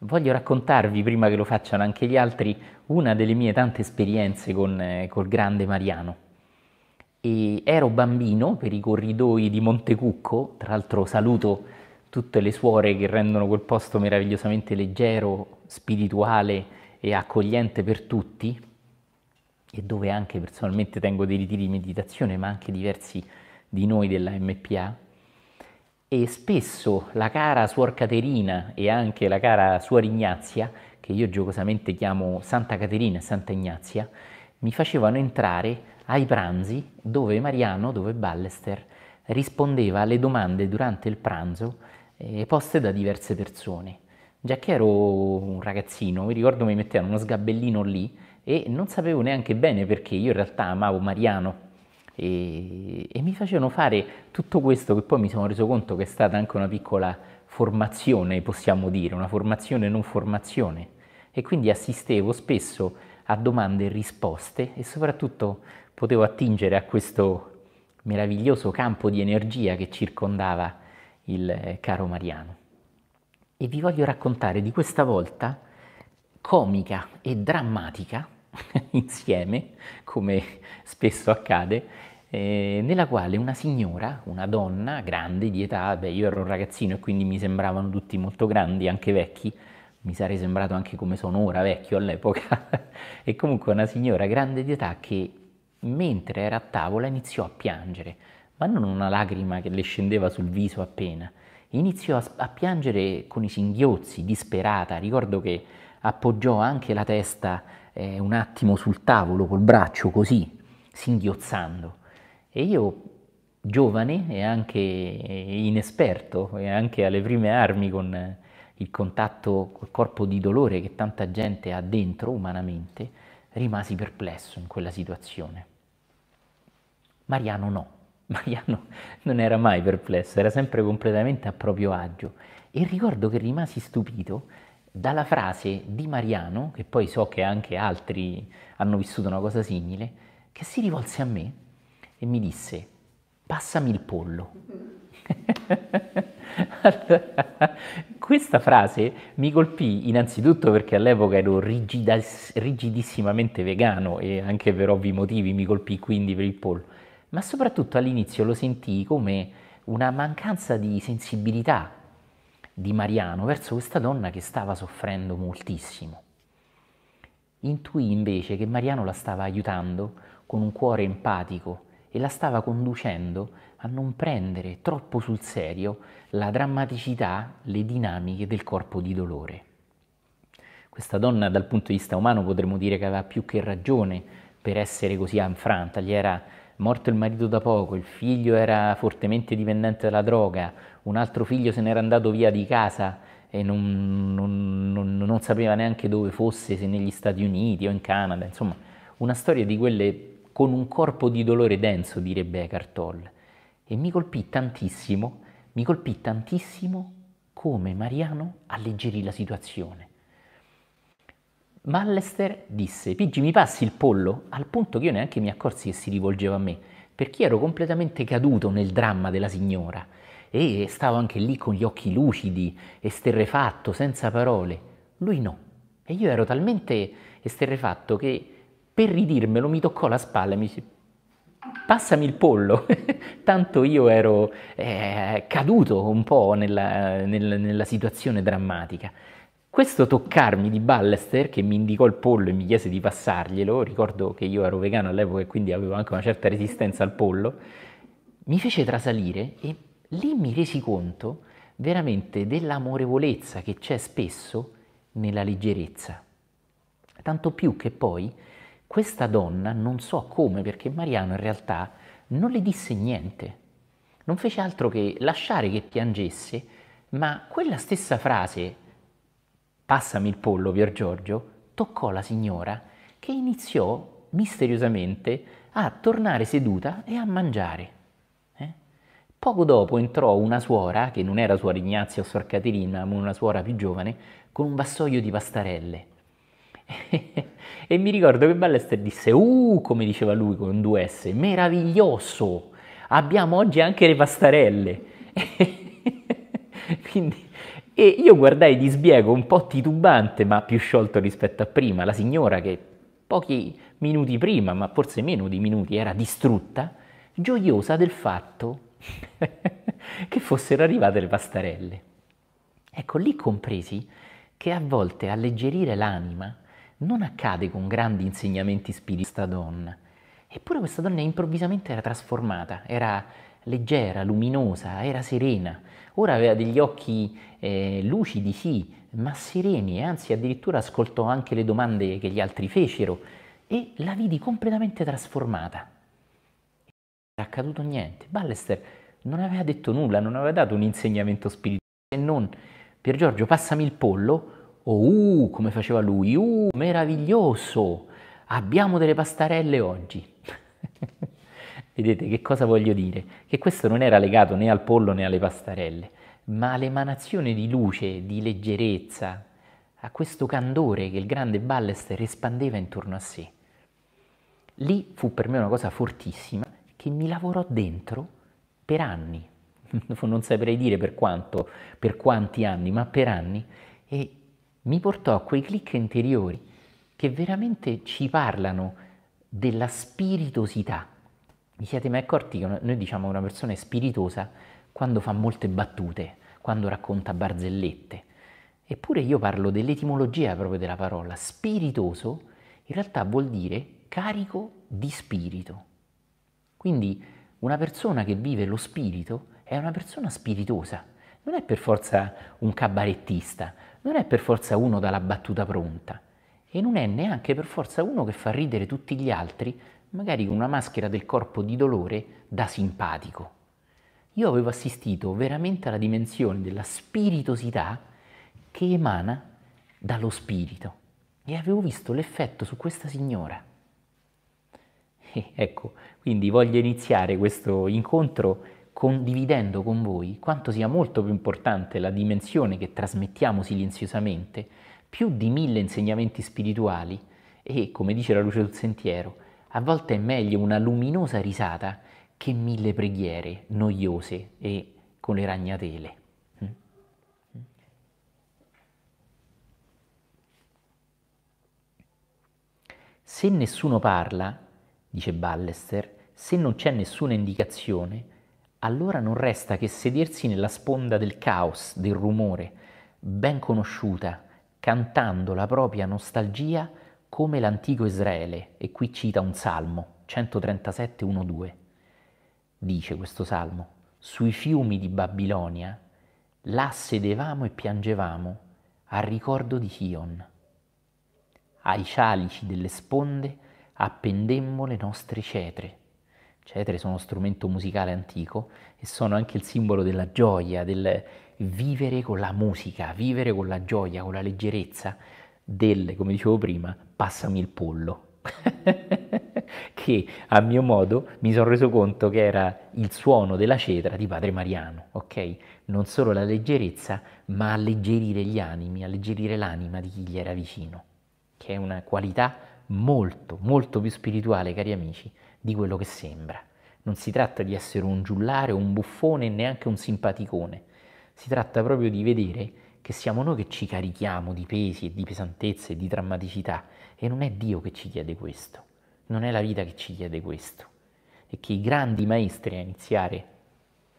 Voglio raccontarvi, prima che lo facciano anche gli altri, una delle mie tante esperienze con, eh, col grande Mariano. E ero bambino per i corridoi di Montecucco, tra l'altro saluto tutte le suore che rendono quel posto meravigliosamente leggero, spirituale e accogliente per tutti, e dove anche personalmente tengo dei ritiri di meditazione, ma anche diversi di noi della MPA e spesso la cara Suor Caterina e anche la cara Suor Ignazia, che io giocosamente chiamo Santa Caterina e Santa Ignazia, mi facevano entrare ai pranzi dove Mariano, dove Ballester, rispondeva alle domande durante il pranzo eh, poste da diverse persone. Già che ero un ragazzino, mi ricordo mi mettevano uno sgabellino lì e non sapevo neanche bene perché io in realtà amavo Mariano e, e mi facevano fare tutto questo che poi mi sono reso conto che è stata anche una piccola formazione, possiamo dire, una formazione non formazione e quindi assistevo spesso a domande e risposte e soprattutto potevo attingere a questo meraviglioso campo di energia che circondava il eh, caro Mariano. E vi voglio raccontare di questa volta comica e drammatica insieme, come spesso accade, eh, nella quale una signora, una donna grande di età, beh io ero un ragazzino e quindi mi sembravano tutti molto grandi, anche vecchi, mi sarei sembrato anche come sono ora vecchio all'epoca, e comunque una signora grande di età che mentre era a tavola iniziò a piangere, ma non una lacrima che le scendeva sul viso appena, iniziò a, a piangere con i singhiozzi, disperata, ricordo che appoggiò anche la testa eh, un attimo sul tavolo col braccio così, singhiozzando. E io, giovane e anche inesperto, e anche alle prime armi con il contatto col corpo di dolore che tanta gente ha dentro umanamente, rimasi perplesso in quella situazione. Mariano no. Mariano non era mai perplesso, era sempre completamente a proprio agio. E ricordo che rimasi stupito dalla frase di Mariano, che poi so che anche altri hanno vissuto una cosa simile, che si rivolse a me e mi disse, passami il pollo. allora, questa frase mi colpì innanzitutto perché all'epoca ero rigidissimamente vegano e anche per ovvi motivi mi colpì quindi per il pollo, ma soprattutto all'inizio lo sentii come una mancanza di sensibilità di Mariano verso questa donna che stava soffrendo moltissimo. Intuì invece che Mariano la stava aiutando con un cuore empatico e la stava conducendo a non prendere troppo sul serio la drammaticità, le dinamiche del corpo di dolore. Questa donna dal punto di vista umano potremmo dire che aveva più che ragione per essere così anfranta, gli era morto il marito da poco, il figlio era fortemente dipendente dalla droga, un altro figlio se n'era andato via di casa e non, non, non, non sapeva neanche dove fosse, se negli Stati Uniti o in Canada, insomma una storia di quelle con un corpo di dolore denso, direbbe Eckhart Tolle. E mi colpì tantissimo, mi colpì tantissimo come Mariano alleggerì la situazione. Mallester disse, Piggi mi passi il pollo? Al punto che io neanche mi accorsi che si rivolgeva a me, perché ero completamente caduto nel dramma della signora e stavo anche lì con gli occhi lucidi, esterrefatto, senza parole. Lui no. E io ero talmente esterrefatto che per ridirmelo mi toccò la spalla e mi disse passami il pollo, tanto io ero eh, caduto un po' nella, nella, nella, situazione drammatica. Questo toccarmi di Ballester, che mi indicò il pollo e mi chiese di passarglielo, ricordo che io ero vegano all'epoca e quindi avevo anche una certa resistenza al pollo, mi fece trasalire e lì mi resi conto veramente dell'amorevolezza che c'è spesso nella leggerezza. Tanto più che poi questa donna, non so come, perché Mariano in realtà non le disse niente, non fece altro che lasciare che piangesse, ma quella stessa frase, passami il pollo Pier Giorgio, toccò la signora che iniziò misteriosamente a tornare seduta e a mangiare. Eh. Poco dopo entrò una suora, che non era suora Ignazia o suor Caterina, ma una suora più giovane, con un vassoio di pastarelle. e mi ricordo che Ballester disse, uh, come diceva lui con due S, meraviglioso, abbiamo oggi anche le pastarelle. Quindi, e io guardai di sbiego un po' titubante, ma più sciolto rispetto a prima, la signora che pochi minuti prima, ma forse meno di minuti, era distrutta, gioiosa del fatto che fossero arrivate le pastarelle. Ecco, lì compresi che a volte alleggerire l'anima non accade con grandi insegnamenti spirituali questa donna. Eppure questa donna improvvisamente era trasformata, era leggera, luminosa, era serena. Ora aveva degli occhi eh, lucidi, sì, ma sereni e anzi addirittura ascoltò anche le domande che gli altri fecero e la vidi completamente trasformata. Non era accaduto niente. Ballester non aveva detto nulla, non aveva dato un insegnamento spirituale, se non per Giorgio passami il pollo, o oh, uh, come faceva lui, uh, meraviglioso, abbiamo delle pastarelle oggi. Vedete che cosa voglio dire? Che questo non era legato né al pollo né alle pastarelle, ma all'emanazione di luce, di leggerezza, a questo candore che il grande Ballester espandeva intorno a sé. Lì fu per me una cosa fortissima che mi lavorò dentro per anni, non saprei dire per quanto, per quanti anni, ma per anni, e mi portò a quei clic interiori che veramente ci parlano della spiritosità. Vi siete mai accorti che noi diciamo una persona è spiritosa quando fa molte battute, quando racconta barzellette? Eppure io parlo dell'etimologia proprio della parola. Spiritoso in realtà vuol dire carico di spirito. Quindi una persona che vive lo spirito è una persona spiritosa, non è per forza un cabarettista, non è per forza uno dalla battuta pronta e non è neanche per forza uno che fa ridere tutti gli altri, magari con una maschera del corpo di dolore da simpatico. Io avevo assistito veramente alla dimensione della spiritosità che emana dallo spirito e avevo visto l'effetto su questa signora. E eh, ecco, quindi voglio iniziare questo incontro condividendo con voi quanto sia molto più importante la dimensione che trasmettiamo silenziosamente, più di mille insegnamenti spirituali e, come dice la luce sul sentiero, a volte è meglio una luminosa risata che mille preghiere noiose e con le ragnatele. Mm? Se nessuno parla, dice Ballester, se non c'è nessuna indicazione, allora non resta che sedersi nella sponda del caos, del rumore, ben conosciuta, cantando la propria nostalgia come l'antico Israele, e qui cita un salmo, 137.1.2. Dice questo salmo, sui fiumi di Babilonia, là sedevamo e piangevamo al ricordo di Sion. Ai cialici delle sponde appendemmo le nostre cetre eccetera, sono strumento musicale antico e sono anche il simbolo della gioia, del vivere con la musica, vivere con la gioia, con la leggerezza del, come dicevo prima, passami il pollo. che a mio modo mi sono reso conto che era il suono della cetra di Padre Mariano, ok? Non solo la leggerezza, ma alleggerire gli animi, alleggerire l'anima di chi gli era vicino, che è una qualità molto, molto più spirituale, cari amici, di quello che sembra. Non si tratta di essere un giullare, un buffone e neanche un simpaticone. Si tratta proprio di vedere che siamo noi che ci carichiamo di pesi e di pesantezze e di drammaticità e non è Dio che ci chiede questo, non è la vita che ci chiede questo. E che i grandi maestri, a iniziare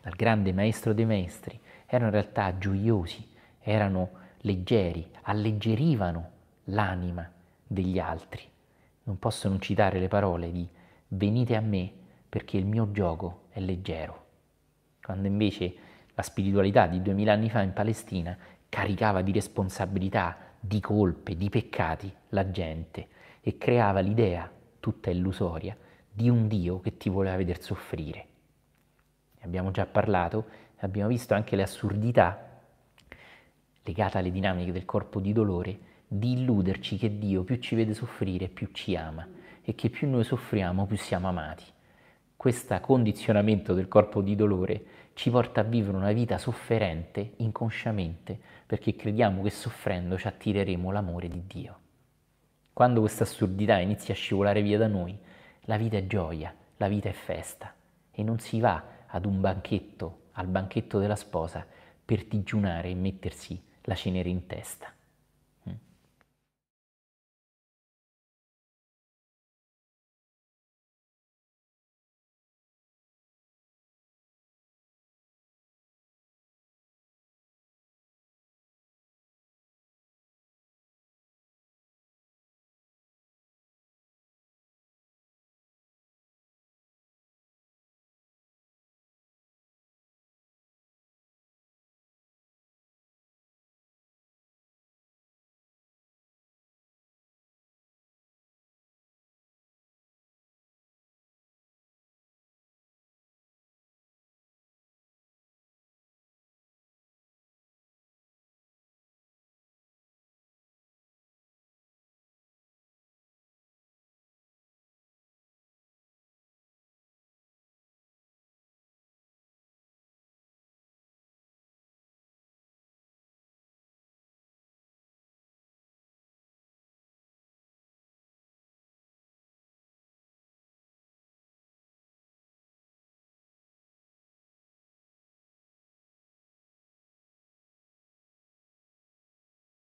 dal grande maestro dei maestri, erano in realtà gioiosi, erano leggeri, alleggerivano l'anima degli altri. Non posso non citare le parole di venite a me perché il mio gioco è leggero. Quando invece la spiritualità di duemila anni fa in Palestina caricava di responsabilità, di colpe, di peccati la gente e creava l'idea, tutta illusoria, di un Dio che ti voleva vedere soffrire. Ne abbiamo già parlato e abbiamo visto anche le assurdità legate alle dinamiche del corpo di dolore di illuderci che Dio più ci vede soffrire più ci ama e che più noi soffriamo, più siamo amati. Questo condizionamento del corpo di dolore ci porta a vivere una vita sofferente inconsciamente perché crediamo che soffrendo ci attireremo l'amore di Dio. Quando questa assurdità inizia a scivolare via da noi, la vita è gioia, la vita è festa e non si va ad un banchetto, al banchetto della sposa, per digiunare e mettersi la cenere in testa.